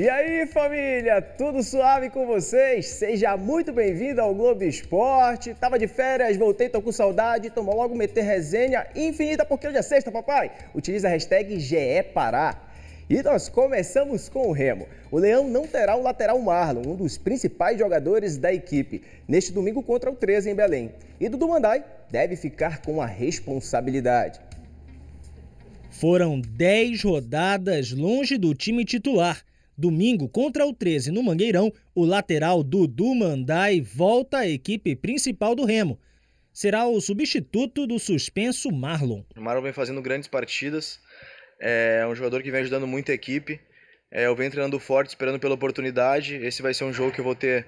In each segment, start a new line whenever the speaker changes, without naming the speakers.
E aí, família, tudo suave com vocês? Seja muito bem-vindo ao Globo Esporte. Tava de férias, voltei, tô com saudade, Toma logo meter resenha infinita porque hoje é sexta, papai. Utiliza a hashtag GEPará. E nós começamos com o Remo. O Leão não terá o lateral Marlon, um dos principais jogadores da equipe, neste domingo contra o 13 em Belém. E Dudu Mandai deve ficar com a responsabilidade.
Foram 10 rodadas longe do time titular Domingo, contra o 13 no Mangueirão, o lateral Dudu Mandai volta à equipe principal do Remo. Será o substituto do suspenso Marlon.
O Marlon vem fazendo grandes partidas, é um jogador que vem ajudando muito a equipe. É, eu venho treinando forte, esperando pela oportunidade. Esse vai ser um jogo que eu vou ter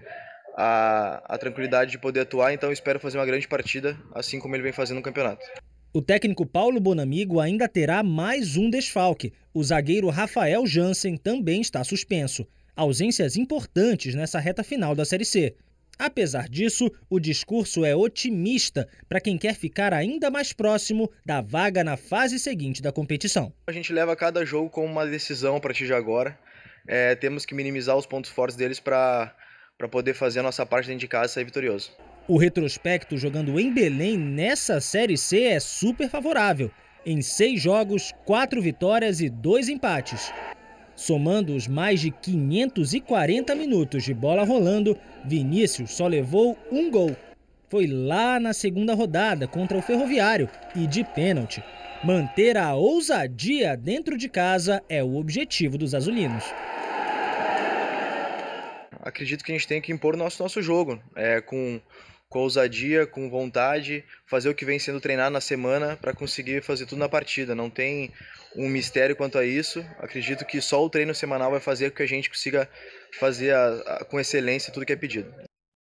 a, a tranquilidade de poder atuar, então espero fazer uma grande partida, assim como ele vem fazendo no campeonato.
O técnico Paulo Bonamigo ainda terá mais um desfalque. O zagueiro Rafael Jansen também está suspenso. Ausências importantes nessa reta final da Série C. Apesar disso, o discurso é otimista para quem quer ficar ainda mais próximo da vaga na fase seguinte da competição.
A gente leva cada jogo como uma decisão a partir de agora. É, temos que minimizar os pontos fortes deles para para poder fazer a nossa parte dentro de casa e sair vitorioso.
O retrospecto jogando em Belém nessa Série C é super favorável. Em seis jogos, quatro vitórias e dois empates. Somando os mais de 540 minutos de bola rolando, Vinícius só levou um gol. Foi lá na segunda rodada contra o Ferroviário e de pênalti. Manter a ousadia dentro de casa é o objetivo dos azulinos
acredito que a gente tem que impor o nosso, nosso jogo, é, com, com ousadia, com vontade, fazer o que vem sendo treinado na semana para conseguir fazer tudo na partida. Não tem um mistério quanto a isso. Acredito que só o treino semanal vai fazer com que a gente consiga fazer a, a, com excelência tudo que é pedido.